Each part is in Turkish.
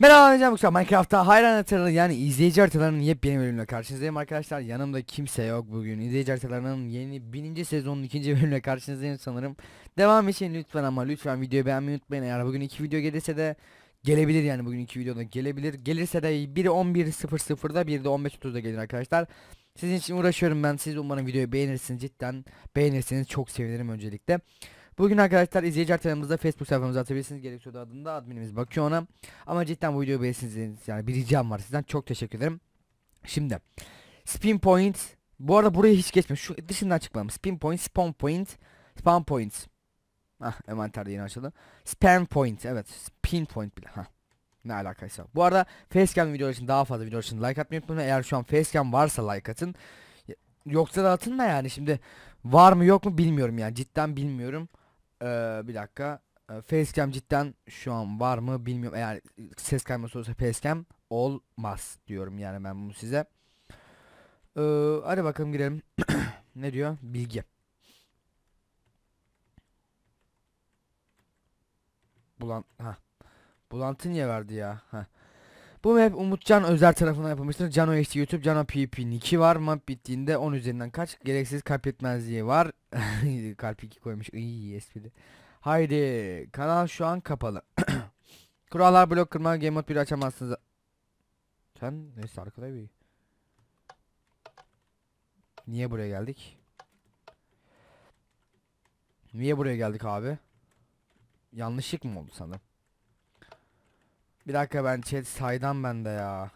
Merhaba arkadaşlar Minecraft'ta hayran haritaları yani izleyici haritalarının yepyeni bölümüyle karşınızdayım arkadaşlar. Yanımda kimse yok bugün. izleyici haritalarının yeni 1000. sezonun 2. bölümüyle karşınızdayım sanırım. Devam için lütfen ama lütfen videoyu beğenmeyi unutmayın. Eğer bugün iki video gelirse de gelebilir yani bugün iki videoda gelebilir. Gelirse de biri 11.00'da biri de 15.30'da gelir arkadaşlar. Sizin için uğraşıyorum ben. Siz umarım videoyu beğenirsiniz cidden. Beğenirseniz çok sevinirim öncelikle. Bugün arkadaşlar izleyici haritamızda Facebook sayfamızı atabilirsiniz. Gereksiz adında adminimiz bakıyor ona. Ama cidden bu videoyu beğenirsiniz. Yani bir ricam var sizden. Çok teşekkür ederim. Şimdi. Spin point. Bu arada buraya hiç geçmiyorum. Şu dışından çıkmam. Spin point, spawn point, spawn point. Ah envanterde yeni açıldı. Spam point. Evet. Spin point bile. Hah ne alakaysa. Bu arada facecam videoları için daha fazla video için like atmayı unutmayın. Eğer şu an facecam varsa like atın. Yoksa da atın da yani şimdi var mı yok mu bilmiyorum yani cidden bilmiyorum. Ee, bir dakika. Facecam cidden şu an var mı bilmiyorum. Eğer ses kayması olursa facecam olmaz diyorum yani ben bunu size. Ee, hadi bakalım girelim. ne diyor? Bilgi. Bulan ha. Bulantı niye verdi ya? Heh. Bu map Umutcan özel tarafından yapılmıştır. Cano HD YouTube, Cano PP Niki var. Map bittiğinde 10 üzerinden kaç? Gereksiz kalp yetmezliği var. kalp 2 koymuş. İyi espri. Haydi. Kanal şu an kapalı. Kurallar blok kırma game mode 1 açamazsınız. Sen neyse arkada bir. Niye buraya geldik? Niye buraya geldik abi? Yanlışlık mı oldu sanırım? Bir dakika ben chat saydam bende ya.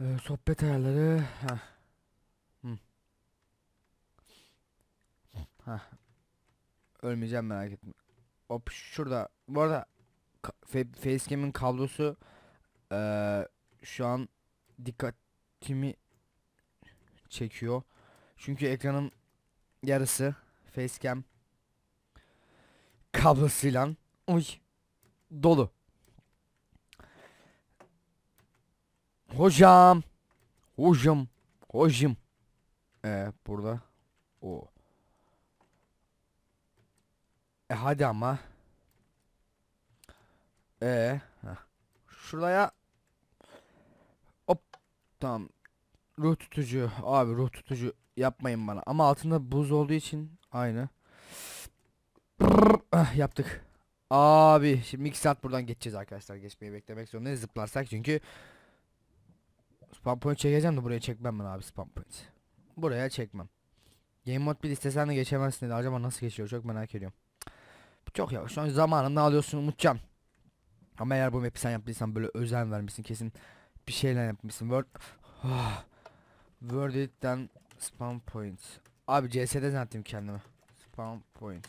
Ee, sohbet ayarları. Heh. Hmm. Heh. Ölmeyeceğim merak etme. Hop şurada. Bu arada facecam'in kablosu ee, şu an dikkatimi çekiyor. Çünkü ekranın yarısı facecam kablosuyla. Oy dolu. Hocam. Hocam. Hocam. Ee, burada. O. E hadi ama. E heh. şuraya hop tamam. Ruh tutucu abi ruh tutucu yapmayın bana. Ama altında buz olduğu için aynı. Ah, yaptık. Abi şimdi iki saat buradan geçeceğiz arkadaşlar. Geçmeyi beklemek zorundayız zıplarsak çünkü spam point çekeceğim de buraya çekmem ben abi spam point. Buraya çekmem. Game mode 1 istesen de geçemezsin dedi. Acaba nasıl geçiyor çok merak ediyorum. Çok yavaş. Şu an zamanında alıyorsun Umutcan. Ama eğer bu map'i sen yaptıysan böyle özen vermişsin kesin bir şeyler yapmışsın. Word oh. Ah. Word it'ten spam point. Abi CS'de zannettim kendimi. Spam point.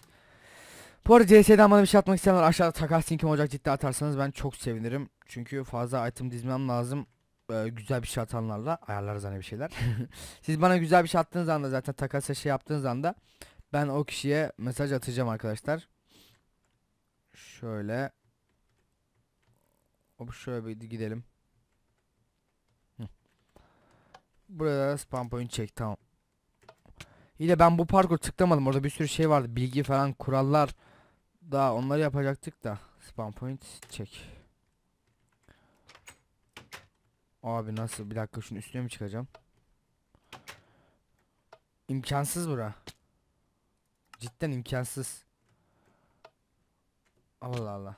Bu arada CS'den bana bir şey atmak isteyenler aşağıda takas linkim olacak ciddi atarsanız ben çok sevinirim. Çünkü fazla item dizmem lazım. Ee, güzel bir şey atanlarla ayarlarız hani bir şeyler. Siz bana güzel bir şey attığınız anda zaten takasa şey yaptığınız anda ben o kişiye mesaj atacağım arkadaşlar. Şöyle. Hop şöyle bir gidelim. Burada spam point çek tamam. Yine ben bu parkur tıklamadım. Orada bir sürü şey vardı. Bilgi falan, kurallar. Daha onları yapacaktık da. Spawn point çek. Abi nasıl? Bir dakika şunun üstüne mi çıkacağım? İmkansız bura. Cidden imkansız. Allah Allah.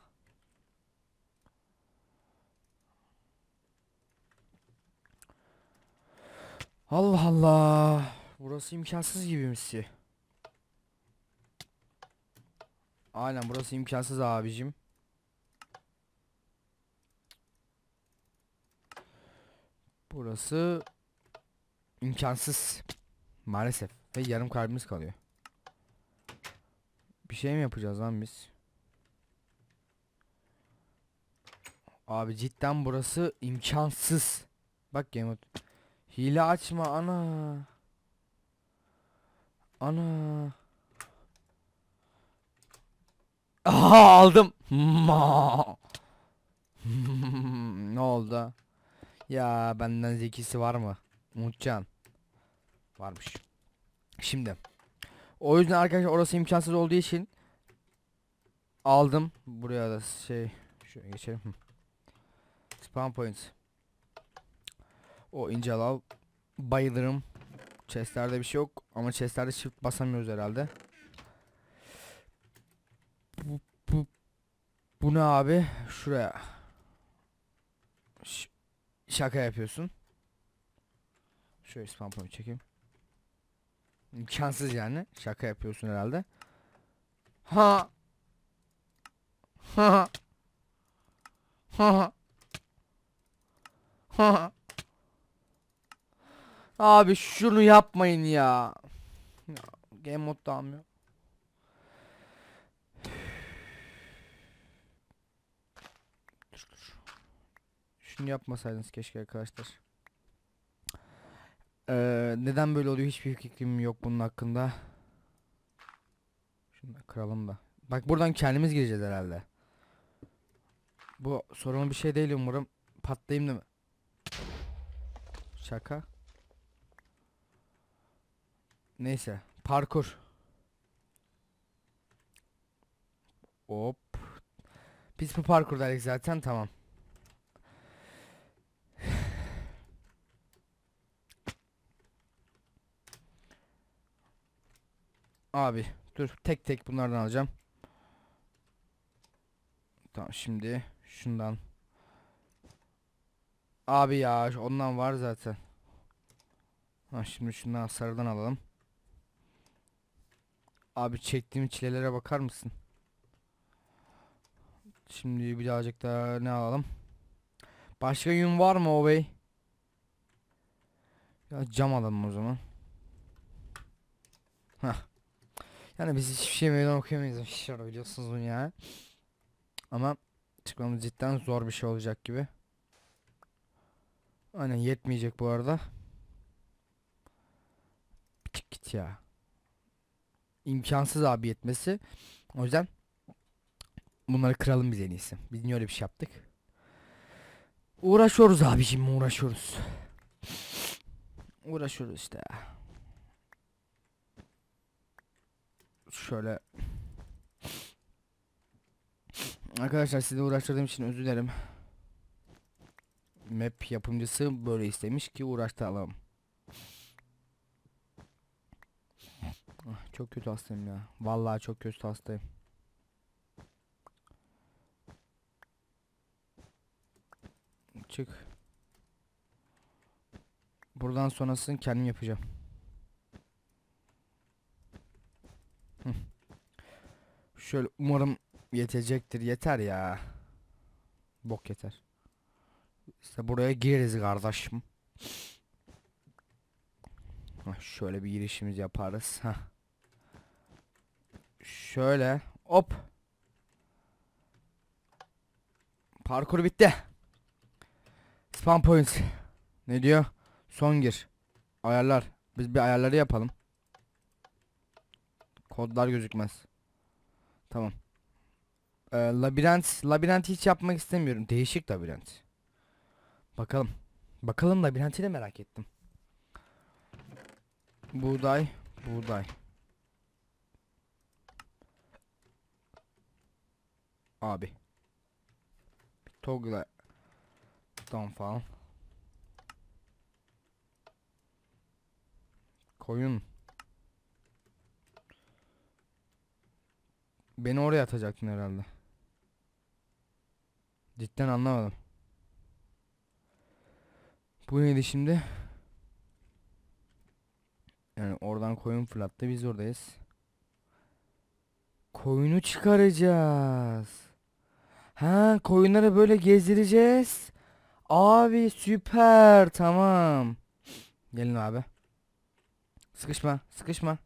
Allah Allah. Burası imkansız gibi misi. Aynen burası imkansız abicim. Burası imkansız. Maalesef. Ve yarım kalbimiz kalıyor. Bir şey mi yapacağız lan biz? Abi cidden burası imkansız. Bak Game Hile açma ana. Ana. Aha aldım. ne oldu? Ya benden zekisi var mı? Umutcan. Varmış. Şimdi. O yüzden arkadaşlar orası imkansız olduğu için aldım. Buraya da şey şöyle geçelim. Spawn point. O ince lav bayılırım. Chest'lerde bir şey yok ama chest'lerde shift basamıyoruz herhalde. Bu ne abi? Şuraya. Ş şaka yapıyorsun. Şöyle spampoyu çekeyim. İmkansız yani. Şaka yapıyorsun herhalde. Ha. Ha. Ha. Ha. Abi şunu yapmayın ya. game mode almıyor. Şunu yapmasaydınız keşke arkadaşlar. Ee, neden böyle oluyor hiçbir fikrim yok bunun hakkında. Şunu da kıralım da. Bak buradan kendimiz gireceğiz herhalde. Bu sorun bir şey değil umarım. Patlayayım değil mi? Şaka. Neyse. Parkur. Hop. Biz bu parkurdaydık zaten tamam. Abi dur tek tek bunlardan alacağım. Tamam şimdi şundan. Abi ya ondan var zaten. Ha şimdi şundan sarıdan alalım. Abi çektiğim çilelere bakar mısın? Şimdi birazcık daha ne alalım? Başka yün var mı o bey? Ya cam alalım o zaman. Hah. Yani biz hiçbir şey meydan okuyamayız aşağı şey biliyorsunuz bunu ya. Ama çıkmamız cidden zor bir şey olacak gibi. Aynen yetmeyecek bu arada. Çık git ya. İmkansız abi yetmesi. O yüzden bunları kıralım biz en iyisi. Biz niye öyle bir şey yaptık? Uğraşıyoruz abicim uğraşıyoruz. Uğraşıyoruz işte ya. şöyle. Arkadaşlar sizi uğraştırdığım için özür dilerim. Map yapımcısı böyle istemiş ki uğraştıralım. Çok kötü hastayım ya. Vallahi çok kötü hastayım. Çık. Buradan sonrasını kendim yapacağım. Şöyle umarım yetecektir. Yeter ya. Bok yeter. İşte buraya gireriz kardeşim. Şöyle bir girişimiz yaparız. Heh. Şöyle. Hop. Parkur bitti. Spam points. Ne diyor? Son gir. Ayarlar. Biz bir ayarları yapalım. Kodlar gözükmez. Tamam. Ee, labirent, labirent hiç yapmak istemiyorum. Değişik labirent. Bakalım. Bakalım labirenti de merak ettim. Buğday, buğday. Abi. Togla. Toggle. Downfall. Koyun. Beni oraya atacaktın herhalde. Cidden anlamadım. Bu neydi şimdi? Yani oradan koyun fırlattı biz oradayız. Koyunu çıkaracağız. Ha koyunları böyle gezdireceğiz. Abi süper tamam. Gelin abi. Sıkışma sıkışma.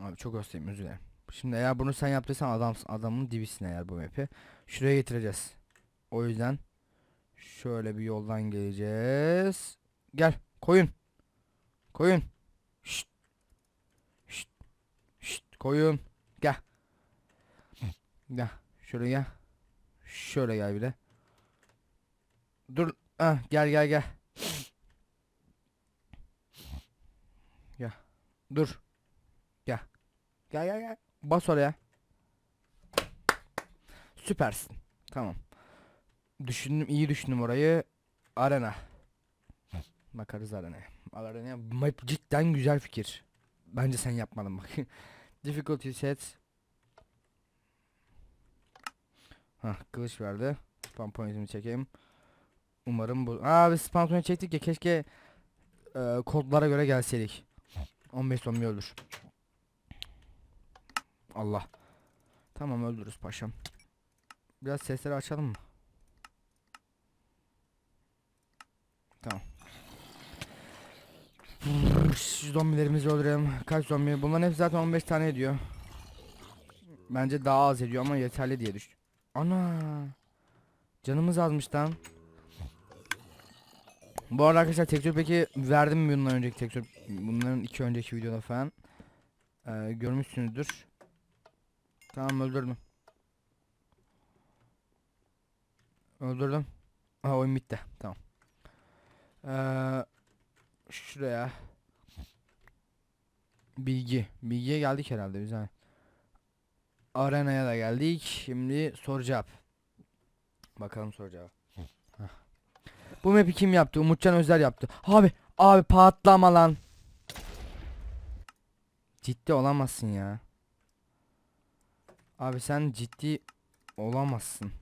Abi çok hastayım özür dilerim. Şimdi eğer bunu sen yaptıysan adam Adamın dibisine eğer bu map'i. Şuraya getireceğiz. O yüzden şöyle bir yoldan geleceğiz. Gel koyun. Koyun. Şşt. Şşt. Şşt. Koyun. Gel. Gel. Şöyle gel. Şöyle gel bir de. Dur. Ah, gel gel gel. Gel. Dur. Gel gel gel. Bas oraya. Süpersin. Tamam. Düşündüm iyi düşündüm orayı. Arena. Bakarız arenaya. Arenaya map cidden güzel fikir. Bence sen yapmadın bak. Difficulty set. Hah kılıç verdi. Spam point'imi çekeyim. Umarım bu... Aa biz spam point çektik ya keşke e, kodlara göre gelseydik. 15 zombi ölür. Allah. Tamam öldürürüz paşam. Biraz sesleri açalım mı? Tamam. Zombilerimizi öldürelim. Kaç zombi? Bunların hepsi zaten 15 tane ediyor. Bence daha az ediyor ama yeterli diye düş. Ana. Canımız azmış lan. Bu arada arkadaşlar tekstür peki verdim mi bundan önceki tekstür? Bunların iki önceki videoda falan. Ee, görmüşsünüzdür. Tamam öldürdüm. Öldürdüm. Ha oyun bitti. Tamam. Ee, şuraya. Bilgi. Bilgiye geldik herhalde biz hani. Arenaya da geldik. Şimdi soru cevap. Bakalım soru cevap. Bu map'i kim yaptı? Umutcan Özler yaptı. Abi abi patlama lan. Ciddi olamazsın ya. Abi sen ciddi olamazsın.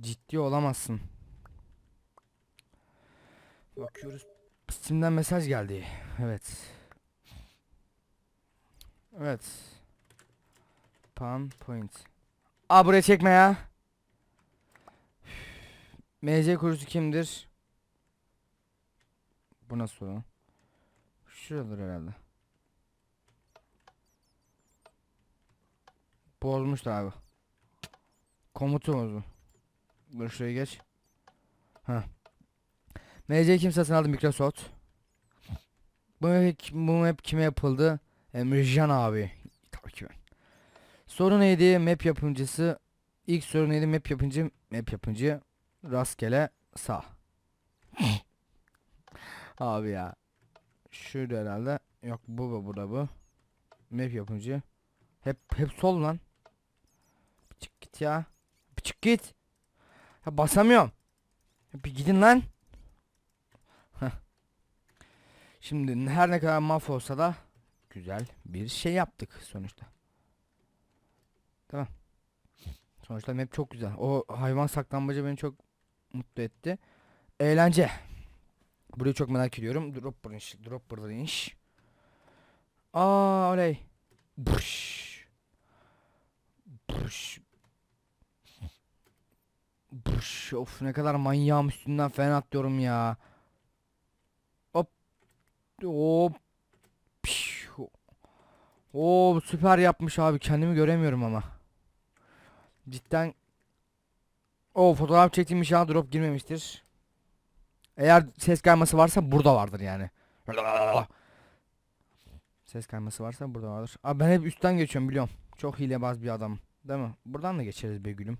Ciddi olamazsın. Bakıyoruz. Steam'den mesaj geldi. Evet. Evet. Pan point. Aa buraya çekme ya. MC kurucusu kimdir? Bu nasıl? Şuradır herhalde. Bozmuştu abi. Komutu bozdu. Dur şuraya geç. Ha. MC kimsasını aldı Microsoft. Bu map, bu map kime yapıldı? Emrecan abi. Tabii ki ben. Soru neydi? Map yapımcısı. İlk soru neydi? Map yapımcı. Map yapımcı. Rastgele sağ. abi ya. Şurada herhalde. Yok bu bu burada bu. Map yapımcı. Hep hep sol lan git ya. Bir çık git. Ya basamıyorum. Ya bir gidin lan. Şimdi her ne kadar maf olsa da güzel bir şey yaptık sonuçta. Tamam. Sonuçta map çok güzel. O hayvan saklambacı beni çok mutlu etti. Eğlence. Burayı çok merak ediyorum. Drop branch, drop branch. Aa oley. Brş. Brş. Pırş, of ne kadar manyağım üstünden fen atlıyorum ya. Hop. Hop. Piş. Oo süper yapmış abi kendimi göremiyorum ama. Cidden. O fotoğraf çektiğim inşallah şey drop girmemiştir. Eğer ses kayması varsa burada vardır yani. Ses kayması varsa burada vardır. Abi ben hep üstten geçiyorum biliyorum. Çok hilebaz bir adam. Değil mi? Buradan da geçeriz be gülüm.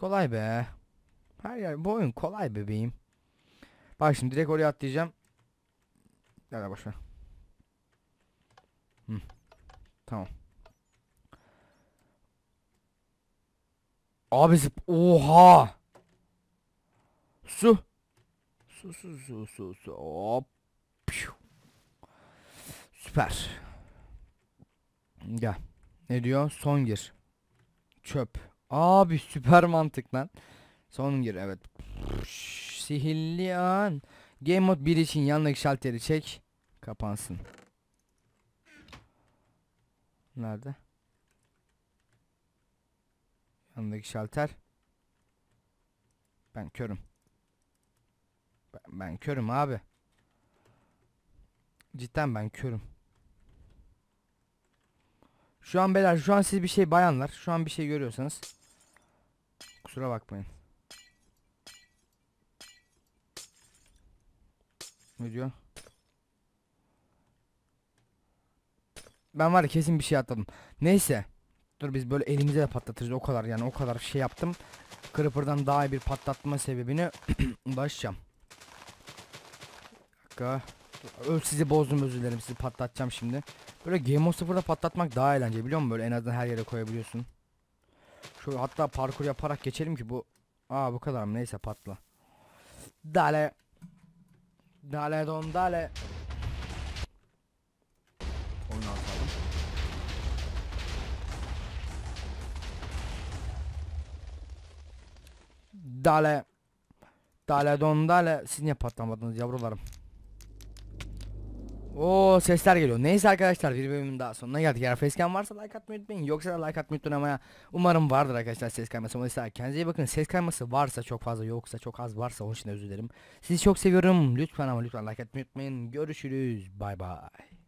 Kolay be. Her yer bu oyun kolay bebeğim. Bak şimdi direkt oraya atlayacağım. Gel boşver. Hı. Tamam. Abi zıp oha. Su. Su su su su su. Hop. Süper. Gel. Ne diyor? Son gir. Çöp. Abi süper mantık lan. Son gir evet. Sihirli an. Game mode 1 için yanındaki şalteri çek. Kapansın. Nerede? Yanındaki şalter. Ben körüm. Ben, ben körüm abi. Cidden ben körüm. Şu an beyler şu an siz bir şey bayanlar. Şu an bir şey görüyorsanız. Kusura bakmayın. Ne diyor? Ben var ya kesin bir şey atladım. Neyse. Dur biz böyle elimize de patlatırız o kadar yani o kadar şey yaptım. Creeper'dan daha iyi bir patlatma sebebini başlayacağım. Dakika. Öl sizi bozdum özür dilerim sizi patlatacağım şimdi. Böyle Game of 0'da patlatmak daha eğlenceli biliyor musun? Böyle en azından her yere koyabiliyorsun. Şu hatta parkur yaparak geçelim ki bu. Aa bu kadar mı? Neyse patla. Dale. Dale don dale. Oyunu atalım. Dale. Dale don dale. Siz niye patlamadınız yavrularım? Oo sesler geliyor. Neyse arkadaşlar bir bölümün daha sonuna geldik. Eğer facecam varsa like atmayı unutmayın. Yoksa da like atmayı unutmayın ama umarım vardır arkadaşlar ses kayması. Dolayısıyla kendinize iyi bakın. Ses kayması varsa çok fazla yoksa çok az varsa onun için özür dilerim. Sizi çok seviyorum. Lütfen ama lütfen like atmayı unutmayın. Görüşürüz. Bay bay.